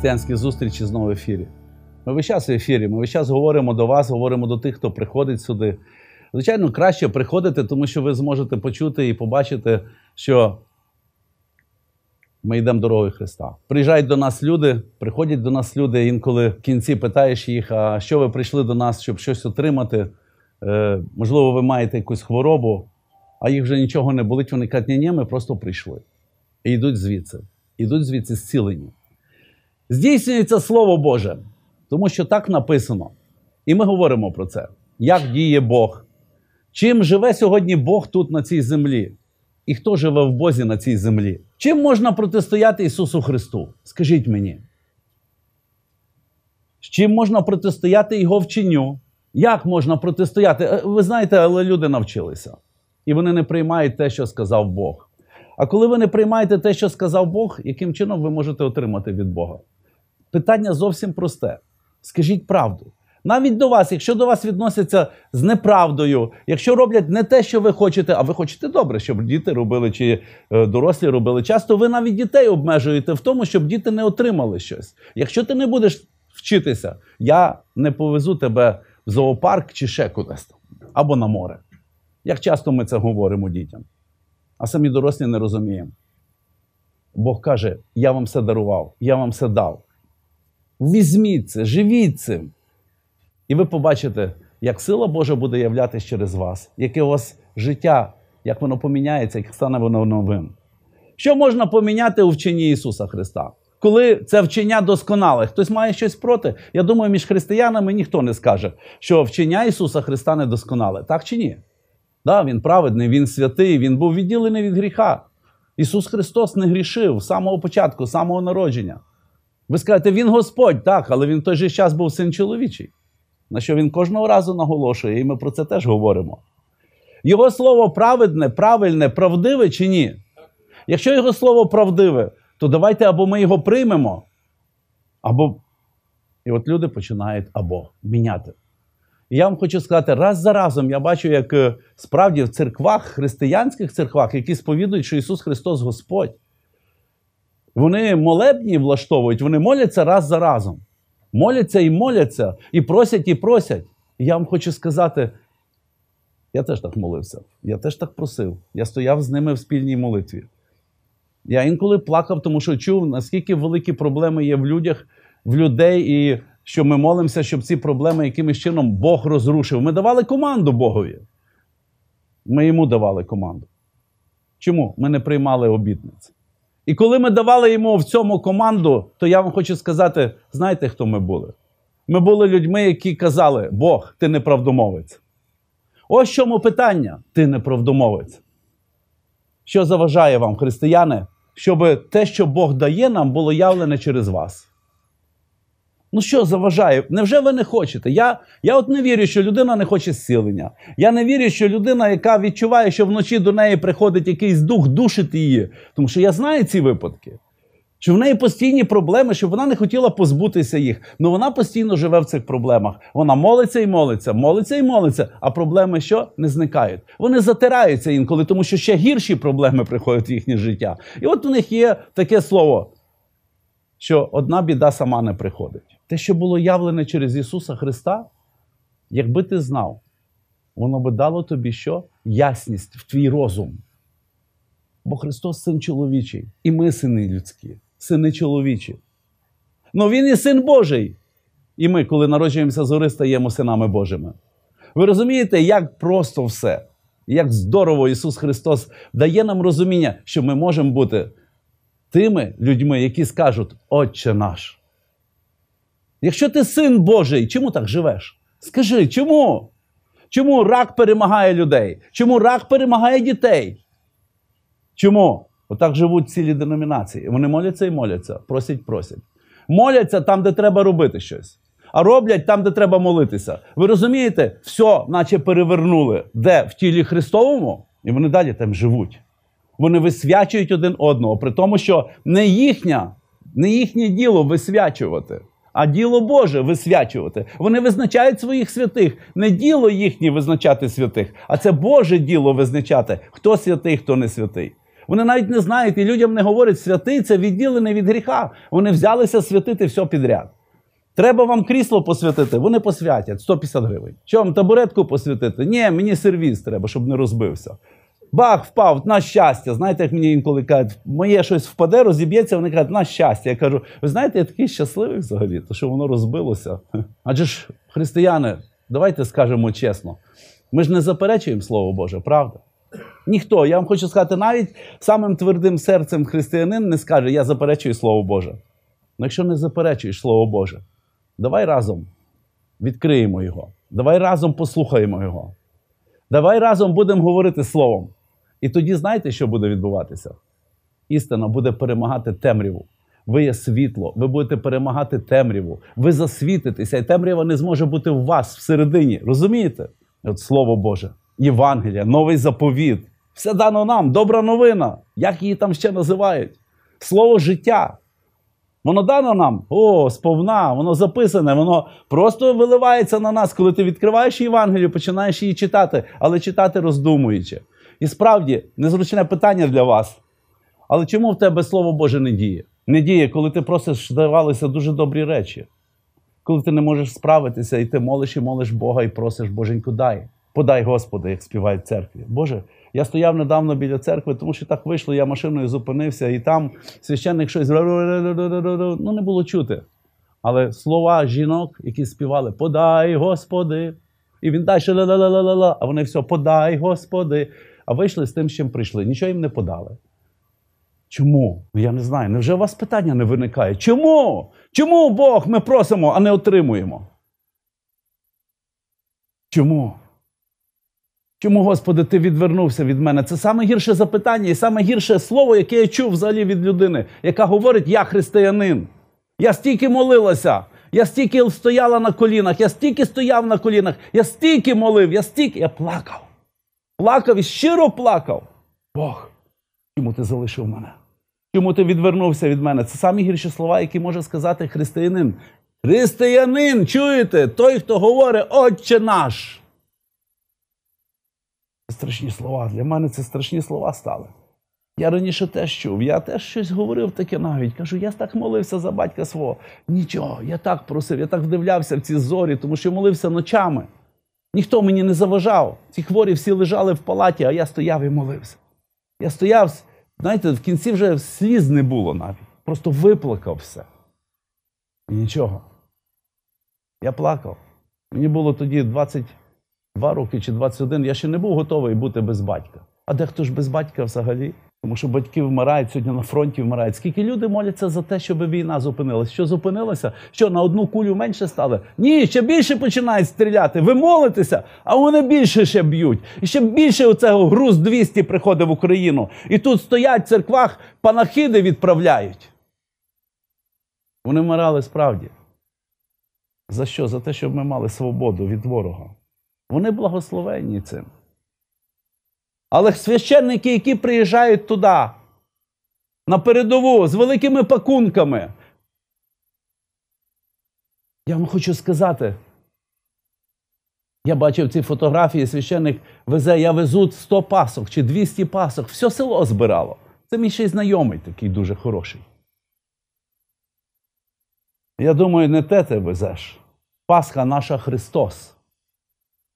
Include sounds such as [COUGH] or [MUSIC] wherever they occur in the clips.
християнські зустрічі знову в ефірі. Ми весь час в ефірі, ми весь час говоримо до вас, говоримо до тих, хто приходить сюди. Звичайно, краще приходити, тому що ви зможете почути і побачити, що ми йдемо дорогою Христа. Приїжджають до нас люди, приходять до нас люди. Інколи в кінці питаєш їх, а що ви прийшли до нас, щоб щось отримати. Е, можливо, ви маєте якусь хворобу, а їх вже нічого не болить. Вони кажуть, ні, ні, ми просто прийшли. І йдуть звідси, йдуть звідси зцілені здійснюється Слово Боже, тому що так написано. І ми говоримо про це, як діє Бог. Чим живе сьогодні Бог тут на цій землі? І хто живе в Бозі на цій землі? Чим можна протистояти Ісусу Христу? Скажіть мені. З чим можна протистояти Його вченню? Як можна протистояти? Е, ви знаєте, але люди навчилися. І вони не приймають те, що сказав Бог. А коли ви не приймаєте те, що сказав Бог, яким чином ви можете отримати від Бога? Питання зовсім просте. Скажіть правду. Навіть до вас, якщо до вас відносяться з неправдою, якщо роблять не те, що ви хочете, а ви хочете добре, щоб діти робили чи е, дорослі робили, часто ви навіть дітей обмежуєте в тому, щоб діти не отримали щось. Якщо ти не будеш вчитися, я не повезу тебе в зоопарк чи ще кудись або на море. Як часто ми це говоримо дітям, а самі дорослі не розуміємо. Бог каже: я вам все дарував, я вам все дав. Візьміть це, живіть цим. І ви побачите, як сила Божа буде являтися через вас, яке у вас життя, як воно поміняється, як стане воно новим. Що можна поміняти у вченні Ісуса Христа? Коли це вчення досконале, хтось має щось проти. Я думаю, між християнами ніхто не скаже, що вчення Ісуса Христа недосконале. Так чи ні? Да, Він праведний, Він святий, Він був відділений від гріха. Ісус Христос не грішив з самого початку, з самого народження. Ви скажете, він Господь, так, але він в той же час був син чоловічий, на що він кожного разу наголошує, і ми про це теж говоримо. Його слово праведне, правильне, правдиве чи ні? Якщо його слово правдиве, то давайте або ми його приймемо, або. І от люди починають або міняти. І я вам хочу сказати, раз за разом я бачу, як е, справді в церквах, християнських церквах, які сповідують, що Ісус Христос Господь. Вони молебні влаштовують, вони моляться раз за разом. Моляться і моляться, і просять, і просять. І я вам хочу сказати: я теж так молився, я теж так просив. Я стояв з ними в спільній молитві. Я інколи плакав, тому що чув, наскільки великі проблеми є в людях, в людей, і що ми молимося, щоб ці проблеми якимось чином Бог розрушив. Ми давали команду Богові. Ми йому давали команду. Чому ми не приймали обітниць? І коли ми давали йому в цьому команду, то я вам хочу сказати: знаєте, хто ми були? Ми були людьми, які казали, Бог, ти неправдомовець. Ось чому питання, ти неправдомовець. Що заважає вам, християни, щоб те, що Бог дає нам, було явлене через вас? Ну що заважає? Невже ви не хочете? Я я от не вірю, що людина не хоче зцілення. Я не вірю, що людина, яка відчуває, що вночі до неї приходить якийсь дух, душить її. Тому що я знаю ці випадки, що в неї постійні проблеми, що вона не хотіла позбутися їх. Ну вона постійно живе в цих проблемах. Вона молиться і молиться, молиться і молиться, а проблеми що не зникають. Вони затираються інколи, тому що ще гірші проблеми приходять в їхнє життя. І от у них є таке слово, що одна біда сама не приходить те, що було явлене через Ісуса Христа, якби ти знав, воно би дало тобі що? Ясність в твій розум. Бо Христос син чоловічий, і ми сини людські, сини чоловічі. Ну Він і син Божий. І ми, коли народжуємося згори, стаємо синами Божими. Ви розумієте, як просто все, як здорово Ісус Христос дає нам розуміння, що ми можемо бути тими людьми, які скажуть, Отче наш. Якщо ти син Божий, чому так живеш? Скажи чому? Чому рак перемагає людей? Чому рак перемагає дітей? Чому? Отак живуть цілі деномінації. Вони моляться і моляться, просять, просять. Моляться там, де треба робити щось. А роблять там, де треба молитися. Ви розумієте, все, наче перевернули, де в тілі Христовому, і вони далі там живуть. Вони висвячують один одного, при тому, що не їхня, не їхнє діло висвячувати а діло Боже висвячувати. Вони визначають своїх святих. Не діло їхнє визначати святих, а це Боже діло визначати, хто святий, хто не святий. Вони навіть не знають і людям не говорять, святий це відділене від гріха. Вони взялися святити все підряд. Треба вам крісло посвятити, вони посвятять 150 гривень. Що вам табуретку посвятити? Ні, мені сервіс треба, щоб не розбився бах, впав, на щастя. Знаєте, як мені інколи кажуть, моє щось впаде, розіб'ється, вони кажуть, на щастя. Я кажу, ви знаєте, я такий щасливий взагалі, то що воно розбилося. [LAUGHS] Адже ж, християни, давайте скажемо чесно, ми ж не заперечуємо Слово Боже, правда? Ніхто, я вам хочу сказати, навіть самим твердим серцем християнин не скаже, я заперечую Слово Боже. Ну якщо не заперечуєш Слово Боже, давай разом відкриємо Його, давай разом послухаємо Його. Давай разом будемо говорити Словом. І тоді знаєте, що буде відбуватися? Істина буде перемагати темряву. Ви є світло, ви будете перемагати темряву, ви засвітитеся, і темрява не зможе бути в вас всередині. Розумієте? От Слово Боже, Євангелія, новий заповіт. Все дано нам, добра новина. Як її там ще називають? Слово життя. Воно дано нам, о, сповна, воно записане, воно просто виливається на нас, коли ти відкриваєш Євангелію, починаєш її читати, але читати роздумуючи. І справді незручне питання для вас. Але чому в тебе слово Боже не діє? Не діє, коли ти просиш, здавалися дуже добрі речі, коли ти не можеш справитися, і ти молиш і молиш Бога, і просиш Боженьку, дай. Подай, Господи, як співають в церкві. Боже, я стояв недавно біля церкви, тому що так вийшло, я машиною зупинився, і там священник щось ну не було чути. Але слова жінок, які співали Подай, Господи! І він далі, а вони все, подай, Господи а вийшли з тим, з чим прийшли. Нічого їм не подали. Чому? я не знаю. Невже у вас питання не виникає? Чому? Чому Бог ми просимо, а не отримуємо? Чому? Чому, Господи, ти відвернувся від мене? Це саме гірше запитання і саме гірше слово, яке я чув взагалі від людини, яка говорить: Я християнин. Я стільки молилася, я стільки стояла на колінах, я стільки стояв на колінах, я стільки молив, я стільки я плакав плакав і щиро плакав. Бог, чому ти залишив мене? Чому ти відвернувся від мене? Це самі гірші слова, які може сказати християнин. Християнин, чуєте, той, хто говорить, Отче наш. Це страшні слова. Для мене це страшні слова стали. Я раніше теж чув, я теж щось говорив таке навіть. Кажу, я так молився за батька свого. Нічого, я так просив, я так вдивлявся в ці зорі, тому що молився ночами. Ніхто мені не заважав. Ці хворі всі лежали в палаті, а я стояв і молився. Я стояв, знаєте, в кінці вже сліз не було навіть. Просто виплакався. І нічого. Я плакав. Мені було тоді 22 роки чи 21. Я ще не був готовий бути без батька. А дехто ж без батька взагалі? Тому що батьки вмирають сьогодні на фронті вмирають. Скільки люди моляться за те, щоб війна зупинилася? Що зупинилося? Що на одну кулю менше стали? Ні, ще більше починають стріляти. Ви молитеся, а вони більше ще б'ють. І ще більше оцього груз 200 приходить в Україну. І тут стоять в церквах, панахиди відправляють. Вони вмирали справді. За що? За те, щоб ми мали свободу від ворога. Вони благословені цим. Але священники, які приїжджають туди, на передову з великими пакунками, я вам хочу сказати. Я бачив ці фотографії, священник везе, я везу 100 пасок чи 200 пасок. Все село збирало. Це мій ще й знайомий такий дуже хороший. Я думаю, не те ти везеш. Пасха наша Христос.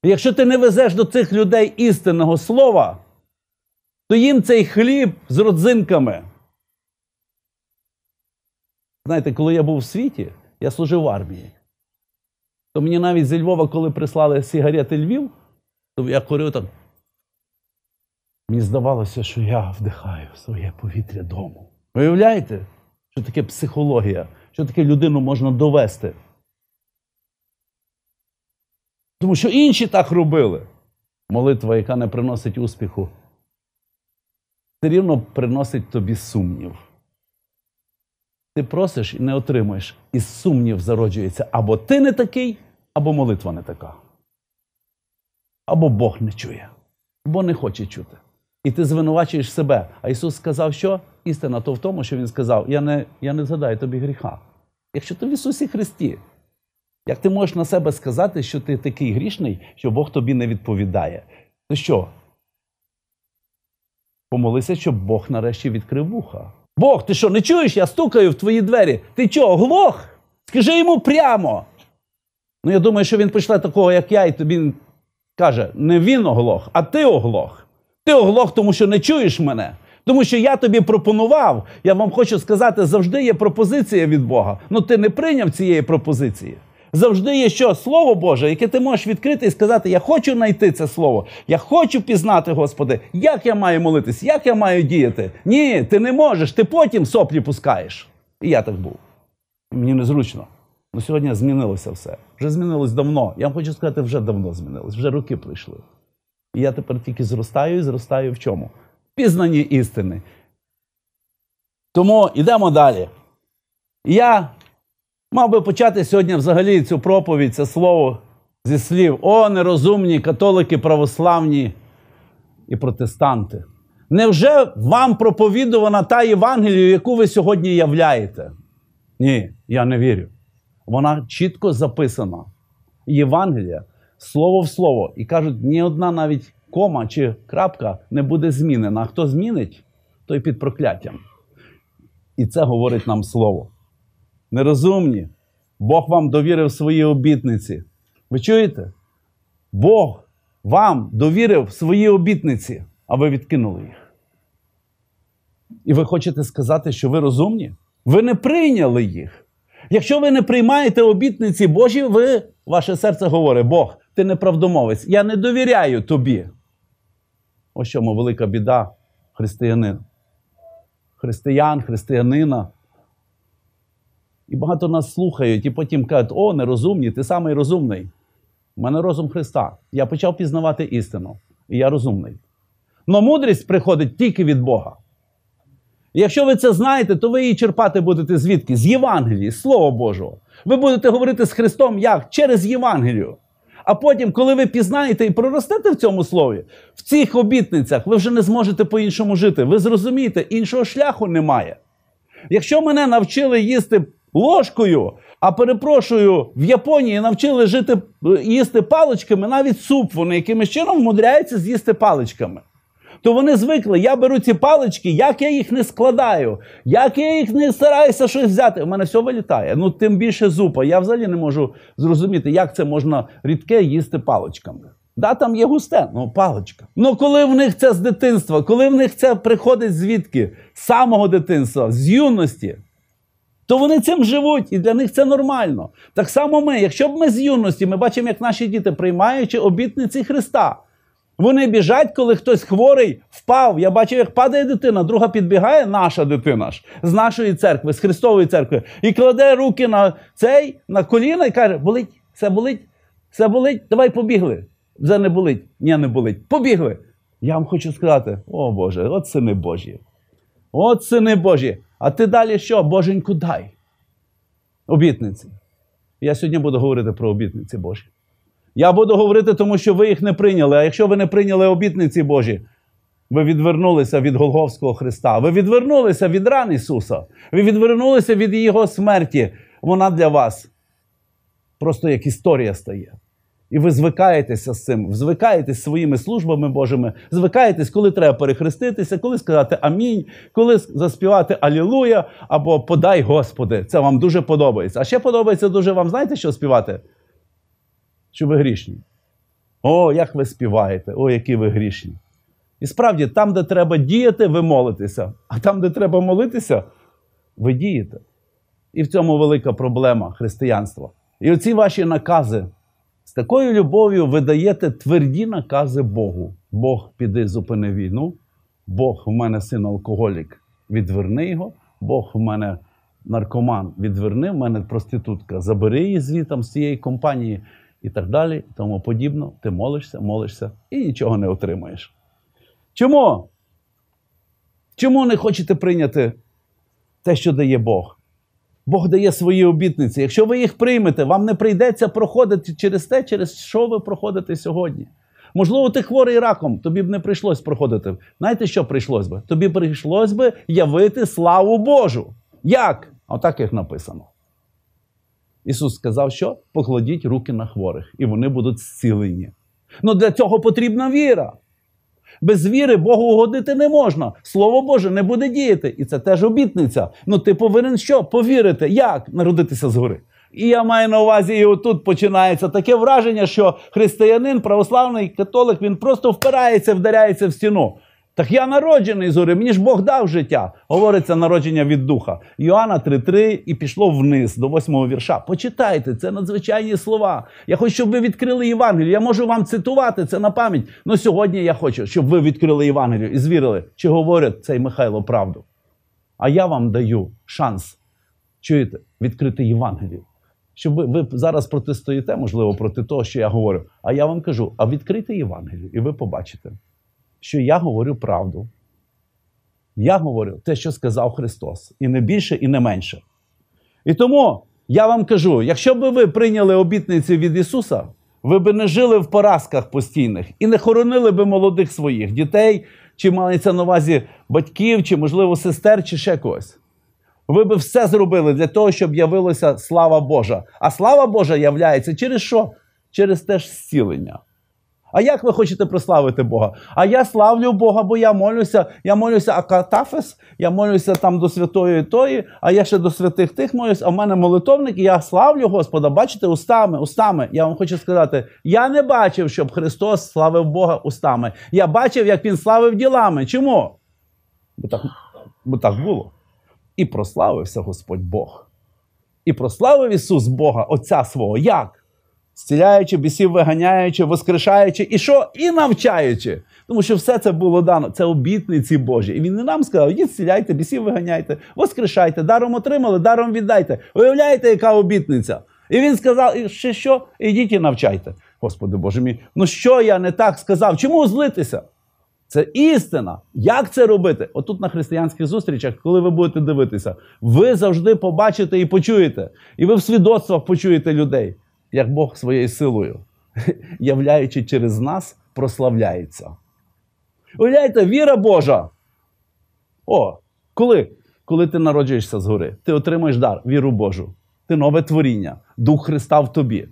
якщо ти не везеш до цих людей істинного слова, то їм цей хліб з родзинками. Знаєте, коли я був в світі, я служив в армії. То мені навіть зі Львова, коли прислали сигарети Львів, то я курив так. Мені здавалося, що я вдихаю своє повітря дому. Уявляєте, що таке психологія, що таке людину можна довести? Тому що інші так робили. Молитва, яка не приносить успіху, все рівно приносить тобі сумнів. Ти просиш і не отримуєш, і сумнів зароджується або ти не такий, або молитва не така. Або Бог не чує, або не хоче чути. І ти звинувачуєш себе. А Ісус сказав, що істина то в тому, що Він сказав: Я не я не згадаю тобі гріха. Якщо ти в Ісусі Христі, як ти можеш на себе сказати, що ти такий грішний, що Бог тобі не відповідає? То що, Помолися, щоб Бог нарешті відкрив вуха. Бог, ти що, не чуєш? Я стукаю в твої двері. Ти чого, глох? Скажи йому прямо. Ну, я думаю, що він почне такого, як я, і тобі каже: не він оглох, а ти оглох. Ти оглох, тому що не чуєш мене. Тому що я тобі пропонував. Я вам хочу сказати, завжди є пропозиція від Бога. Ну ти не прийняв цієї пропозиції завжди є що слово Боже, яке ти можеш відкрити і сказати: Я хочу знайти це слово, я хочу пізнати, Господи, як я маю молитись, як я маю діяти. Ні, ти не можеш, ти потім соплі пускаєш. І я так був. Мені незручно. Ну сьогодні змінилося все. Вже змінилось давно. Я вам хочу сказати, вже давно змінилось, вже роки пройшли. І я тепер тільки зростаю і зростаю в чому? Пізнані істини. Тому йдемо далі. Я Мав би почати сьогодні взагалі цю проповідь, це слово зі слів. О, нерозумні католики, православні і протестанти. Невже вам проповідувана та Євангелія, яку ви сьогодні являєте? Ні, я не вірю. Вона чітко записана. Євангелія, слово в слово. І кажуть, ні одна навіть кома чи крапка не буде змінена. А хто змінить, той під прокляттям. І це говорить нам слово нерозумні. Бог вам довірив свої обітниці. Ви чуєте? Бог вам довірив свої обітниці, а ви відкинули їх. І ви хочете сказати, що ви розумні? Ви не прийняли їх. Якщо ви не приймаєте обітниці Божі, ви, ваше серце говорить, Бог, ти неправдомовець, я не довіряю тобі. Ось чому велика біда християнин. Християн, християнина і багато нас слухають, і потім кажуть, о, нерозумні, ти самий розумний. У мене розум Христа. Я почав пізнавати істину. І я розумний. Но мудрість приходить тільки від Бога. якщо ви це знаєте, то ви її черпати будете звідки? З Євангелії, з Слова Божого. Ви будете говорити з Христом як? Через Євангелію. А потім, коли ви пізнаєте і проростете в цьому слові, в цих обітницях ви вже не зможете по-іншому жити. Ви зрозумієте, іншого шляху немає. Якщо мене навчили їсти ложкою. А перепрошую, в Японії навчили жити е, їсти паличками, навіть суп вони якимось чином вмудряються з'їсти паличками. То вони звикли, я беру ці палички, як я їх не складаю, як я їх не стараюся щось взяти. У мене все вилітає. Ну, тим більше зупа. Я взагалі не можу зрозуміти, як це можна рідке їсти паличками. Да, там є густе, ну паличка. Ну коли в них це з дитинства, коли в них це приходить звідки? З самого дитинства, з юності то вони цим живуть, і для них це нормально. Так само ми, якщо б ми з юності, ми бачимо, як наші діти, приймаючи обітниці Христа, вони біжать, коли хтось хворий впав. Я бачив, як падає дитина, друга підбігає, наша дитина ж з нашої церкви, з Христової церкви, і кладе руки на цей, на коліна і каже: Болить, це болить, це болить, давай побігли. Вже не болить, ні, не болить. Побігли. Я вам хочу сказати: о Боже, от сини Божі. От сини Божі. А ти далі що, Боженьку, дай? Обітниці. Я сьогодні буду говорити про обітниці Божі. Я буду говорити, тому що ви їх не прийняли. А якщо ви не прийняли обітниці Божі, ви відвернулися від Голговського Христа. Ви відвернулися від ран Ісуса. Ви відвернулися від Його смерті. Вона для вас просто як історія стає. І ви звикаєтеся з цим, звикаєтесь своїми службами Божими, звикаєтесь, коли треба перехреститися, коли сказати амінь, коли заспівати Алілуя або Подай Господи. Це вам дуже подобається. А ще подобається дуже вам, знаєте, що співати? Що ви грішні? О, як ви співаєте! О, які ви грішні! І справді, там, де треба діяти, ви молитеся. А там, де треба молитися, ви дієте. І в цьому велика проблема християнства. І оці ваші накази такою любов'ю ви даєте тверді накази Богу. Бог піди зупини війну, Бог в мене син алкоголік, відверни його, Бог в мене наркоман, відверни, в мене проститутка, забери її звітом з цієї компанії і так далі, і тому подібно. Ти молишся, молишся і нічого не отримаєш. Чому? Чому не хочете прийняти те, що дає Бог? Бог дає свої обітниці. Якщо ви їх приймете, вам не прийдеться проходити через те, через що ви проходите сьогодні. Можливо, ти хворий раком, тобі б не прийшлось проходити. Знаєте, що прийшлось би? Тобі прийшлось би явити славу Божу. Як? Отак як написано. Ісус сказав, що покладіть руки на хворих, і вони будуть зцілені. Ну для цього потрібна віра. Без віри Богу угодити не можна. Слово Боже не буде діяти. І це теж обітниця. Ну ти повинен що? Повірити, як народитися згори. І я маю на увазі, і отут починається таке враження, що християнин, православний католик, він просто впирається, вдаряється в стіну. Так я народжений зори, мені ж Бог дав життя. Говориться народження від духа. Йоанна 3,3 і пішло вниз до восьмого вірша. Почитайте, це надзвичайні слова. Я хочу, щоб ви відкрили Євангелію. Я можу вам цитувати це на пам'ять. але сьогодні я хочу, щоб ви відкрили Євангелію і звірили, чи говорить цей Михайло правду. А я вам даю шанс чуєте, відкрити Євангелію. Щоб ви, ви зараз протистоїте, можливо, проти того, що я говорю. А я вам кажу: а відкрити Євангелію, і ви побачите що я говорю правду. Я говорю те, що сказав Христос. І не більше, і не менше. І тому я вам кажу: якщо б ви прийняли обітницю від Ісуса, ви б не жили в поразках постійних і не хоронили б молодих своїх дітей, чи мається на увазі батьків, чи, можливо, сестер, чи ще когось. Ви би все зробили для того, щоб явилася слава Божа. А слава Божа являється через що? Через те ж зцілення. А як ви хочете прославити Бога? А я славлю Бога, бо я молюся, я молюся Акатафес, я молюся там до святої тої, а я ще до святих тих молюсь, а в мене молитовник, і я славлю Господа. Бачите, устами, устами. Я вам хочу сказати: я не бачив, щоб Христос славив Бога устами. Я бачив, як Він славив ділами. Чому? Бо так, Бо так було. І прославився Господь Бог. І прославив Ісус Бога, Отця свого. Як? Стіляючи, бісів виганяючи, воскрешаючи і що? І навчаючи. Тому що все це було дано. Це обітниці Божі. І він не нам сказав: їдь, стіляйте, бісів виганяйте, воскрешайте, даром отримали, даром віддайте. Уявляєте, яка обітниця? І він сказав, і ще що? Ідіть і навчайте. Господи Боже мій, ну що я не так сказав? Чому злитися? Це істина. Як це робити? Отут на християнських зустрічах, коли ви будете дивитися, ви завжди побачите і почуєте. І ви в свідоцтвах почуєте людей як Бог своєю силою, [LAUGHS] являючи через нас, прославляється. Уявляєте, віра Божа. О, коли? Коли ти народжуєшся згори, ти отримуєш дар, віру Божу. Ти нове творіння, Дух Христа в тобі.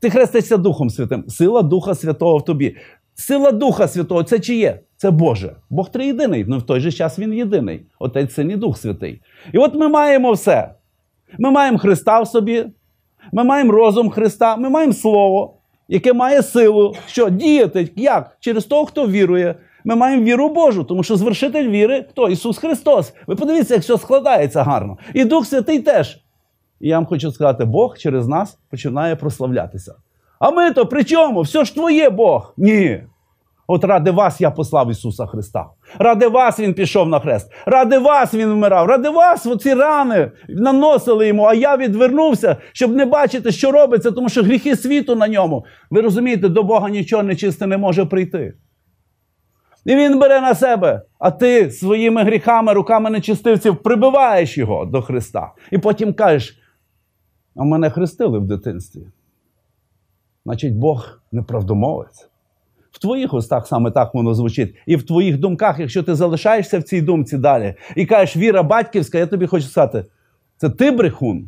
Ти хрестишся Духом Святим, сила Духа Святого в тобі. Сила Духа Святого це чиє? Це Боже. Бог триєдиний, але ну, в той же час Він єдиний. Отець Син і Дух Святий. І от ми маємо все. Ми маємо Христа в собі, ми маємо розум Христа, ми маємо Слово, яке має силу, що діяти як? Через того, хто вірує. Ми маємо віру Божу, тому що звершитель віри хто? Ісус Христос. Ви подивіться, як все складається гарно. І Дух Святий теж. І я вам хочу сказати, Бог через нас починає прославлятися. А ми то при чому? Все ж твоє Бог? Ні. От ради вас я послав Ісуса Христа. Ради вас Він пішов на хрест. Ради вас Він вмирав. Ради вас оці рани наносили йому, а я відвернувся, щоб не бачити, що робиться, тому що гріхи світу на ньому. Ви розумієте, до Бога нічого нечисте не може прийти. І він бере на себе, а ти своїми гріхами, руками нечистивців прибиваєш його до Христа. І потім кажеш: а мене хрестили в дитинстві. Значить, Бог неправдомовець в твоїх устах саме так воно звучить, і в твоїх думках, якщо ти залишаєшся в цій думці далі і кажеш, віра батьківська, я тобі хочу сказати, це ти брехун,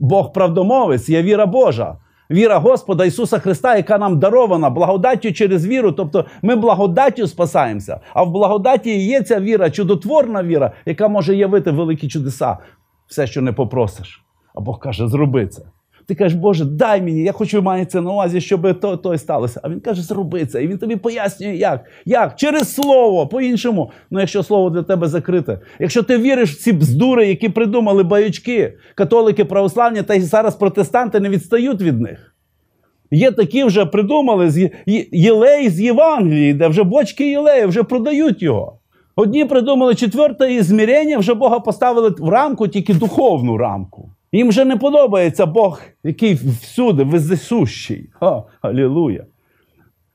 Бог правдомовець, є віра Божа. Віра Господа Ісуса Христа, яка нам дарована благодаттю через віру. Тобто ми благодаттю спасаємося. А в благодаті є ця віра, чудотворна віра, яка може явити великі чудеса, все, що не попросиш. А Бог каже, зроби це. Ти кажеш, Боже, дай мені, я хочу маю це на увазі, щоб то то і сталося. А він каже, зроби це. І він тобі пояснює, як. Як? Через слово, по-іншому. Ну, якщо слово для тебе закрите, якщо ти віриш в ці бздури, які придумали баючки, католики, православні, та й зараз протестанти не відстають від них. Є такі вже придумали єлей з Євангелії, де вже бочки Єлеї вже продають його. Одні придумали четверте і змірення, вже Бога поставили в рамку, тільки духовну рамку. Їм вже не подобається Бог, який всюди, вездесущий. Алілуя.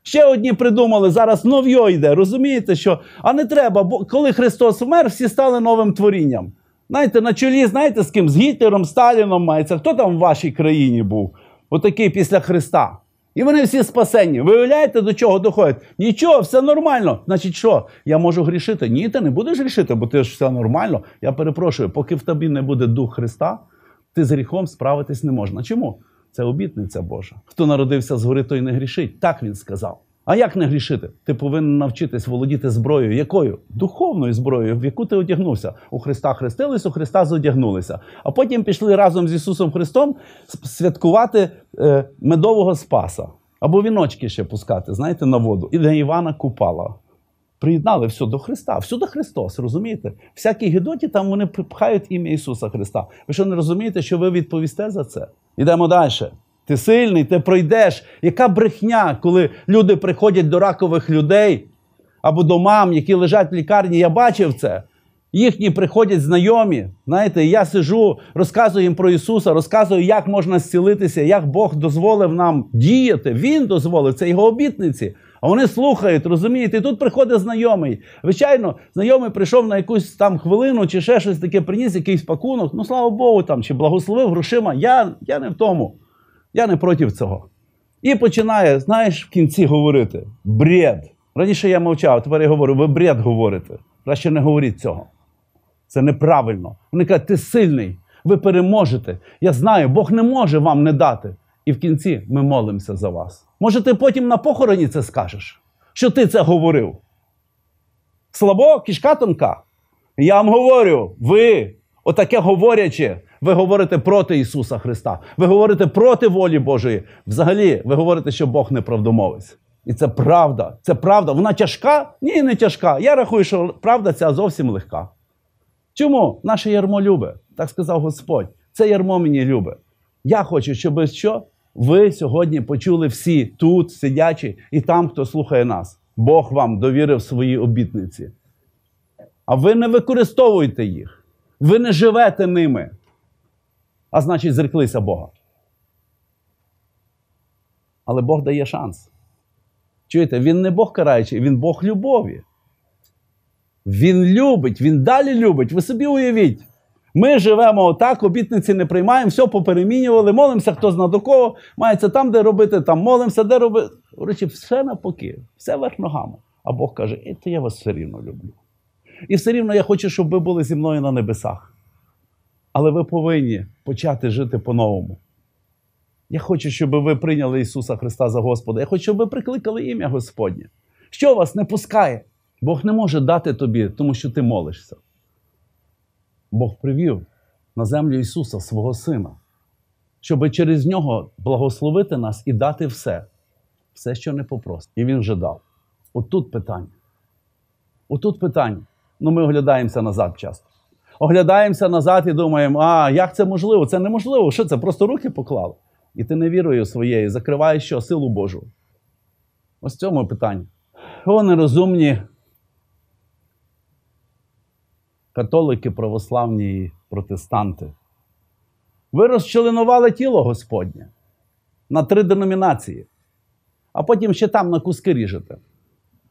Ще одні придумали, зараз нов'є йде. Розумієте, що? А не треба, бо коли Христос вмер, всі стали новим творінням. Знаєте, на чолі, знаєте, з ким? З Гітлером, Сталіном мається. Хто там в вашій країні був? Отакий після Христа. І вони всі спасені. Виявляєте, до чого доходять? Нічого, все нормально. Значить, що? Я можу грішити? Ні, ти не будеш грішити, бо ти ж все нормально. Я перепрошую, поки в тобі не буде Дух Христа ти з гріхом справитись не можна. Чому? Це обітниця Божа. Хто народився згори, той не грішить. Так він сказав. А як не грішити? Ти повинен навчитись володіти зброєю. Якою? Духовною зброєю, в яку ти одягнувся. У Христа хрестились, у Христа зодягнулися. А потім пішли разом з Ісусом Христом святкувати е, медового Спаса або віночки ще пускати, знаєте, на воду. І для Івана Купала приєднали все до Христа. Всюди Христос, розумієте? Всякі гідоті там вони пхають ім'я Ісуса Христа. Ви що не розумієте, що ви відповісте за це? Йдемо далі. Ти сильний, ти пройдеш. Яка брехня, коли люди приходять до ракових людей або до мам, які лежать в лікарні? Я бачив це. Їхні приходять знайомі. Знаєте, я сижу, розказую їм про Ісуса, розказую, як можна зцілитися, як Бог дозволив нам діяти. Він дозволив це його обітниці. А вони слухають, розумієте, і тут приходить знайомий. Звичайно, знайомий прийшов на якусь там хвилину чи ще щось таке, приніс якийсь пакунок, ну слава Богу, там, чи благословив грошима. Я я не в тому, я не проти цього. І починає, знаєш, в кінці говорити: бред. Раніше я мовчав, тепер я говорю, ви бред говорите. Краще не говоріть цього. Це неправильно. Вони кажуть, ти сильний, ви переможете. Я знаю, Бог не може вам не дати і в кінці ми молимося за вас. Може, ти потім на похороні це скажеш, що ти це говорив? Слабо кішка тонка. Я вам говорю, ви, отаке говорячи, ви говорите проти Ісуса Христа, ви говорите проти волі Божої. Взагалі, ви говорите, що Бог неправдомовець. І це правда. Це правда. Вона тяжка? Ні, не тяжка. Я рахую, що правда ця зовсім легка. Чому наше ярмо любе? Так сказав Господь. Це ярмо мені любе. Я хочу, щоб що? Ви сьогодні почули всі тут, сидячі, і там, хто слухає нас. Бог вам довірив свої обітниці. А ви не використовуєте їх. Ви не живете ними. А значить, зреклися Бога. Але Бог дає шанс. Чуєте, він не Бог караючий, він Бог любові. Він любить, він далі любить. Ви собі уявіть. Ми живемо отак, обітниці не приймаємо, все поперемінювали, молимося, хто зна до кого, мається там, де робити, там молимося, де робити. Речі, все напоки, все верх ногами. А Бог каже, і то я вас все рівно люблю. І все рівно я хочу, щоб ви були зі мною на небесах. Але ви повинні почати жити по-новому. Я хочу, щоб ви прийняли Ісуса Христа за Господа. Я хочу, щоб ви прикликали ім'я Господнє. Що вас не пускає? Бог не може дати тобі, тому що ти молишся. Бог привів на землю Ісуса, свого Сина, щоб через Нього благословити нас і дати все, все, що не попросить. І Він вже дав. Отут питання. Отут питання. Ну, ми оглядаємося назад часто. Оглядаємося назад і думаємо, а як це можливо? Це неможливо. Що це? Просто руки поклали. І ти не вірою своєю, закриваєш що? силу Божу. Ось в цьому питання. О, нерозумні католики, православні і протестанти. Ви розчленували тіло Господнє на три деномінації, а потім ще там на куски ріжете.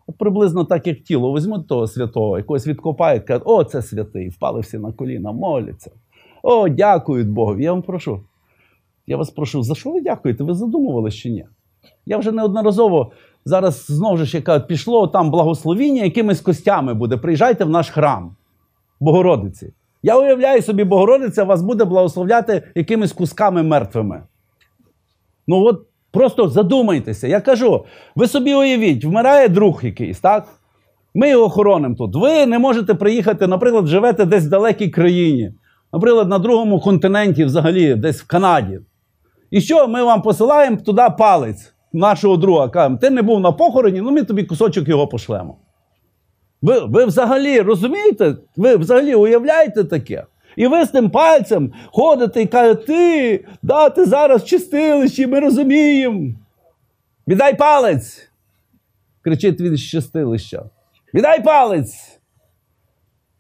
От приблизно так, як тіло. Візьмуть того святого, якогось відкопають, кажуть, о, це святий, впали всі на коліна, моляться. О, дякують Богу. Я вам прошу. Я вас прошу, за що ви дякуєте? Ви задумували чи ні? Я вже неодноразово зараз знову ж кажуть, пішло там благословіння якимись костями буде. Приїжджайте в наш храм. Богородиці. Я уявляю собі, Богородиця вас буде благословляти якимись кусками мертвими. Ну от просто задумайтеся. Я кажу, ви собі уявіть, вмирає друг якийсь, так? Ми його охоронимо тут. Ви не можете приїхати, наприклад, живете десь в далекій країні, наприклад, на другому континенті, взагалі, десь в Канаді. І що, ми вам посилаємо туди палець нашого друга. Кажемо, ти не був на похороні, ну ми тобі кусочок його пошлемо. Ви ви взагалі розумієте? Ви взагалі уявляєте таке? І ви з тим пальцем ходите і кажете, ти, да, ти зараз в і ми розуміємо. Віддай палець! кричить він з чистилища. Віддай палець!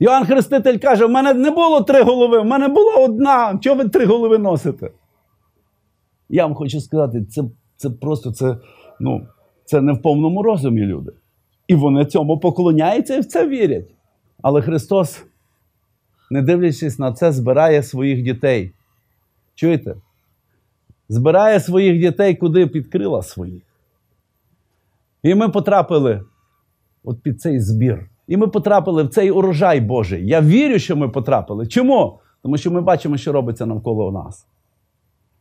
Йоанн Хреститель каже: в мене не було три голови, в мене була одна. Чого ви три голови носите? Я вам хочу сказати, це це просто це, ну, це не в повному розумі люди. І вони цьому поклоняються і в це вірять. Але Христос, не дивлячись на це, збирає своїх дітей. Чуєте? Збирає своїх дітей куди під крила своїх. І ми потрапили от під цей збір. І ми потрапили в цей урожай Божий. Я вірю, що ми потрапили. Чому? Тому що ми бачимо, що робиться навколо нас.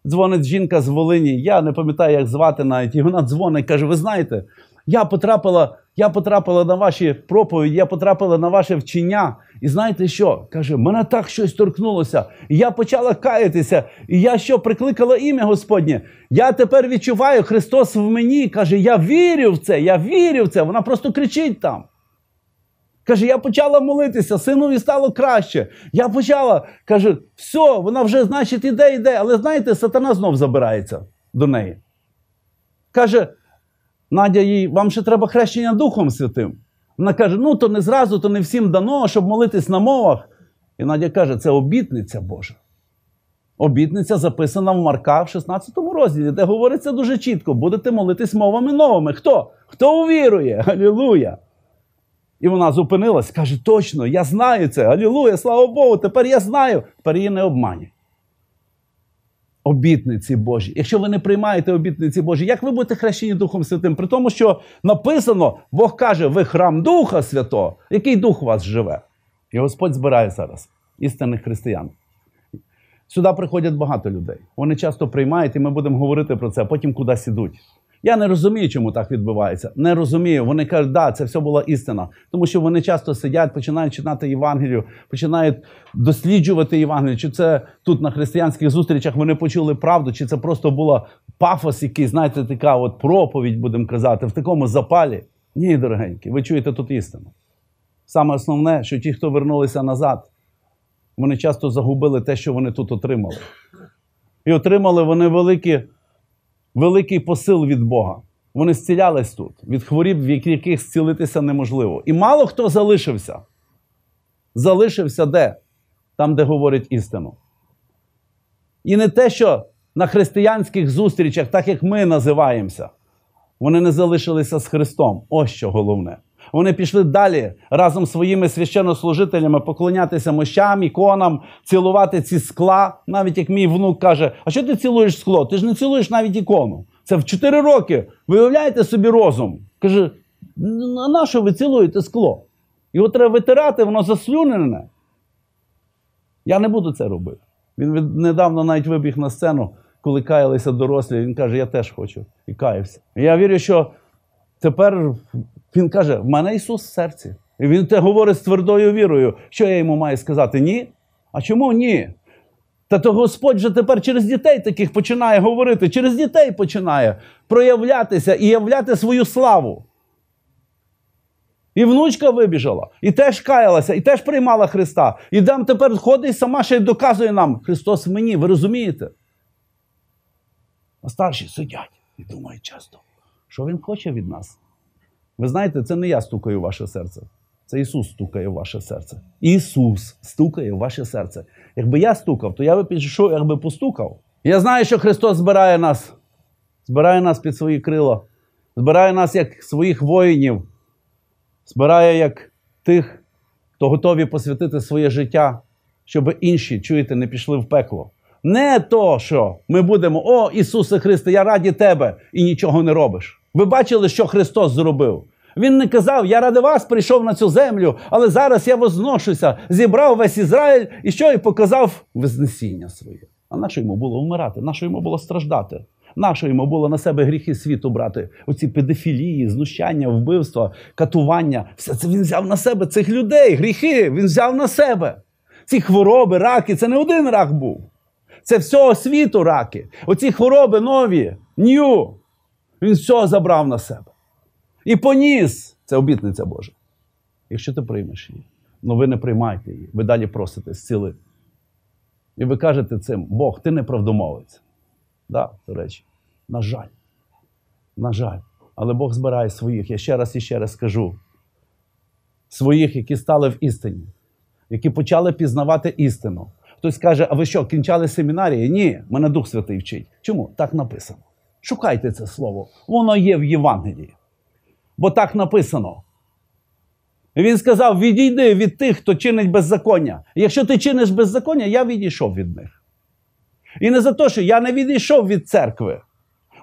Дзвонить жінка з Волині, я не пам'ятаю, як звати навіть, і вона дзвонить каже: ви знаєте, я потрапила я потрапила на ваші проповіді, я потрапила на ваше вчення. І знаєте що? Каже, мене так щось торкнулося. І я почала каятися. І я що прикликала ім'я Господнє. Я тепер відчуваю Христос в мені. Каже, я вірю в це, я вірю в це. Вона просто кричить там. Каже, я почала молитися, синові стало краще. Я почала, каже, все, вона вже, значить, іде, іде. Але знаєте, сатана знов забирається до неї. Каже, Надя їй, вам ще треба хрещення Духом Святим. Вона каже: ну то не зразу, то не всім дано, щоб молитись на мовах. І Надя каже, це обітниця Божа. Обітниця записана в Марка в 16 розділі, де говориться дуже чітко: будете молитись мовами новими. Хто? Хто увірує? Алілуя! І вона зупинилась, каже: точно, я знаю це. Алілуя, слава Богу, тепер я знаю. Тепер її не обманюють обітниці Божі. Якщо ви не приймаєте обітниці Божі, як ви будете хрещені Духом Святим? При тому, що написано, Бог каже, ви храм Духа Святого, який дух у вас живе? І Господь збирає зараз істинних християн. Сюди приходять багато людей. Вони часто приймають, і ми будемо говорити про це, а потім кудись ідуть. Я не розумію, чому так відбувається. Не розумію. Вони кажуть, да, це все була істина. Тому що вони часто сидять, починають читати Євангелію, починають досліджувати Євангелію. Чи це тут на християнських зустрічах вони почули правду, чи це просто була пафос, який, знаєте, така от проповідь, будемо казати, в такому запалі. Ні, дорогенькі, ви чуєте тут істину. Саме основне, що ті, хто вернулися назад, вони часто загубили те, що вони тут отримали. І отримали вони великі великий посил від Бога. Вони зцілялись тут від хворіб, в яких зцілитися неможливо. І мало хто залишився. Залишився де? Там, де говорить істину. І не те, що на християнських зустрічах, так як ми називаємося, вони не залишилися з Христом. Ось що головне. Вони пішли далі разом з своїми священнослужителями поклонятися мощам, іконам, цілувати ці скла. Навіть як мій внук каже, а що ти цілуєш скло? Ти ж не цілуєш навіть ікону. Це в 4 роки. Виявляєте собі розум. Каже, «Ну, на що ви цілуєте скло? Його треба витирати, воно заслюнене. Я не буду це робити. Він недавно навіть вибіг на сцену, коли каялися дорослі. Він каже, я теж хочу. І каявся. я вірю, що Тепер він каже: в мене Ісус в серці. І Він те говорить з твердою вірою. Що я йому маю сказати? Ні? А чому ні? Та то Господь же тепер через дітей таких починає говорити, через дітей починає проявлятися і являти свою славу. І внучка вибіжала, і теж каялася, і теж приймала Христа. І дам тепер ходить сама ще й доказує нам Христос мені, ви розумієте? А старші сидять і думають часто. Що Він хоче від нас? Ви знаєте, це не я стукаю в ваше серце. Це Ісус стукає в ваше серце. Ісус стукає в ваше серце. Якби я стукав, то я би пішов, якби постукав. Я знаю, що Христос збирає нас, збирає нас під свої крила, збирає нас як своїх воїнів, збирає як тих, хто готові посвятити своє життя, щоб інші, чуєте, не пішли в пекло. Не то, що ми будемо, о Ісусе Христе, я раді тебе і нічого не робиш. Ви бачили, що Христос зробив? Він не казав, я ради вас прийшов на цю землю, але зараз я возношуся, зібрав весь Ізраїль і що і показав Вознесіння своє. А нащо йому було вмирати? Нащо йому було страждати? Нащо йому було на себе гріхи світу брати? Оці педофілії, знущання, вбивства, катування. Все це він взяв на себе цих людей, гріхи, він взяв на себе. Ці хвороби, раки це не один рак був. Це всього світу раки. Оці хвороби нові, нью. Він все забрав на себе. І поніс. Це обітниця Божа. Якщо ти приймеш її, але ну, ви не приймайте її, ви далі просите зціли. І ви кажете цим, Бог, ти не правдомовець. Да, до речі, на жаль. На жаль. Але Бог збирає своїх. Я ще раз і ще раз скажу. Своїх, які стали в істині, які почали пізнавати істину. Хтось каже, а ви що, кінчали семінарії? Ні, мене Дух Святий вчить. Чому? Так написано. Шукайте це слово. Воно є в Євангелії. Бо так написано. Він сказав: відійди від тих, хто чинить беззаконня. Якщо ти чиниш беззаконня, я відійшов від них. І не за те, що я не відійшов від церкви.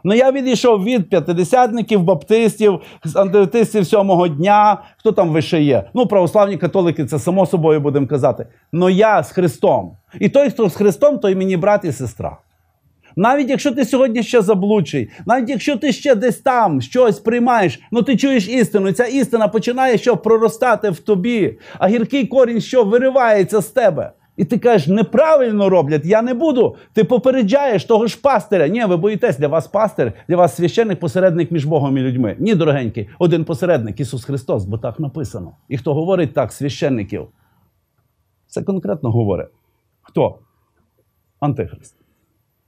Ну я відійшов від п'ятидесятників, баптистів, антиотистів сьомого дня, хто там вище є. Ну, православні католики, це само собою будемо казати. Ну я з Христом. І той, хто з Христом, той мені брат і сестра. Навіть якщо ти сьогодні ще заблучий, навіть якщо ти ще десь там щось приймаєш, ну ти чуєш істину, і ця істина починає що проростати в тобі, а гіркий корінь що виривається з тебе. І ти кажеш, неправильно роблять, я не буду. Ти попереджаєш того ж пастиря. Ні, ви боїтесь, для вас пастир, для вас священник посередник між Богом і людьми. Ні, дорогенький, один посередник, Ісус Христос, бо так написано. І хто говорить так, священників, це конкретно говорить. Хто? Антихрист.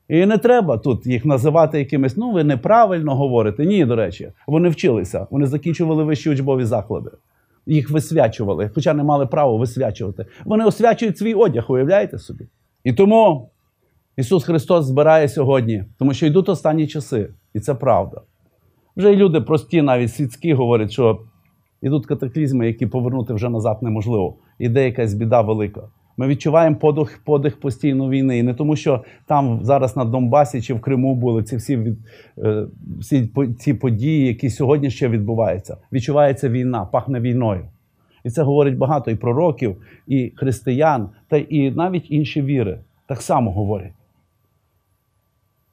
І не треба тут їх називати якимись, ну ви неправильно говорите. Ні, до речі, вони вчилися, вони закінчували вищі учбові заклади. Їх висвячували, хоча не мали права висвячувати. Вони освячують свій одяг, уявляєте собі? І тому Ісус Христос збирає сьогодні, тому що йдуть останні часи, і це правда. Вже й люди прості, навіть світські, говорять, що йдуть катаклізми, які повернути вже назад неможливо. Іде якась біда велика. Ми відчуваємо подих подих постійно війни. І не тому, що там зараз на Донбасі чи в Криму були ці всі від, е, всі ці події, які сьогодні ще відбуваються. Відчувається війна, пахне війною. І це говорить багато і пророків, і християн, та і навіть інші віри так само говорять.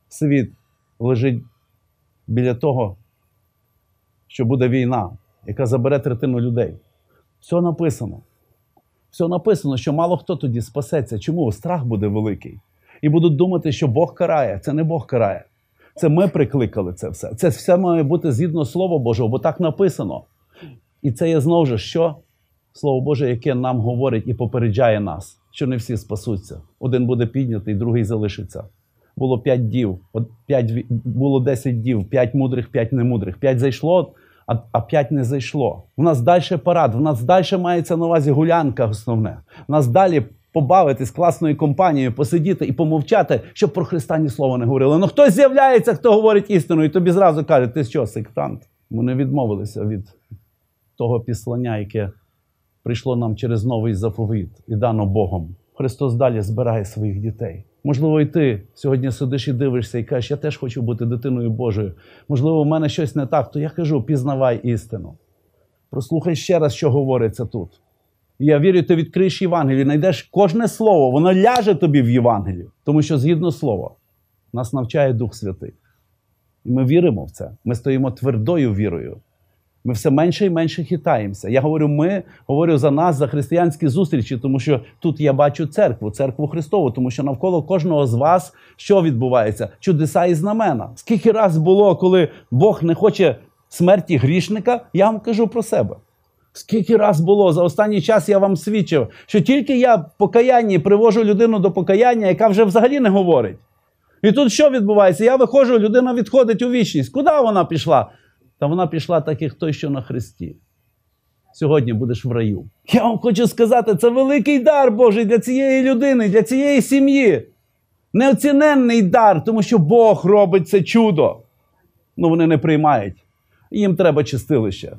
Світ лежить біля того, що буде війна, яка забере третину людей. Все написано все написано, що мало хто тоді спасеться. Чому страх буде великий? І будуть думати, що Бог карає. Це не Бог карає. Це ми прикликали це все. Це все має бути згідно Слова Божого, бо так написано. І це є знову ж що? Слово Боже, яке нам говорить і попереджає нас, що не всі спасуться. Один буде піднятий, другий залишиться. Було п'ять дів, п'ять було десять дів, п'ять мудрих, п'ять немудрих. П'ять зайшло, а п'ять не зайшло. У нас далі парад, у нас далі мається на увазі гулянка основне. У нас далі побавитись класною компанією, посидіти і помовчати, щоб про Христа ні слова не говорили. Ну хто з'являється, хто говорить істину, і тобі зразу каже, ти що, сектант? Вони відмовилися від того післання, яке прийшло нам через новий заповіт і дано Богом. Христос далі збирає своїх дітей. Можливо, і ти сьогодні сидиш і дивишся і кажеш, я теж хочу бути дитиною Божою. Можливо, у мене щось не так, то я кажу: пізнавай істину. Прослухай ще раз, що говориться тут. І я вірю, ти відкриєш Євангелію, знайдеш кожне слово, воно ляже тобі в Євангелію, тому що згідно слова, нас навчає Дух Святий. І ми віримо в це. Ми стоїмо твердою вірою. Ми все менше і менше хитаємося. Я говорю, ми говорю за нас, за християнські зустрічі, тому що тут я бачу церкву, церкву Христову, тому що навколо кожного з вас що відбувається? Чудеса і знамена. Скільки раз було, коли Бог не хоче смерті грішника, я вам кажу про себе. Скільки раз було за останній час я вам свідчив, що тільки я в покаянні привожу людину до покаяння, яка вже взагалі не говорить. І тут що відбувається? Я виходжу, людина відходить у вічність. Куди вона пішла? Та вона пішла так, як той, що на Христі. Сьогодні будеш в раю. Я вам хочу сказати, це великий дар Божий для цієї людини, для цієї сім'ї. Неоціненний дар, тому що Бог робить це чудо. Ну вони не приймають. Їм треба чистилище.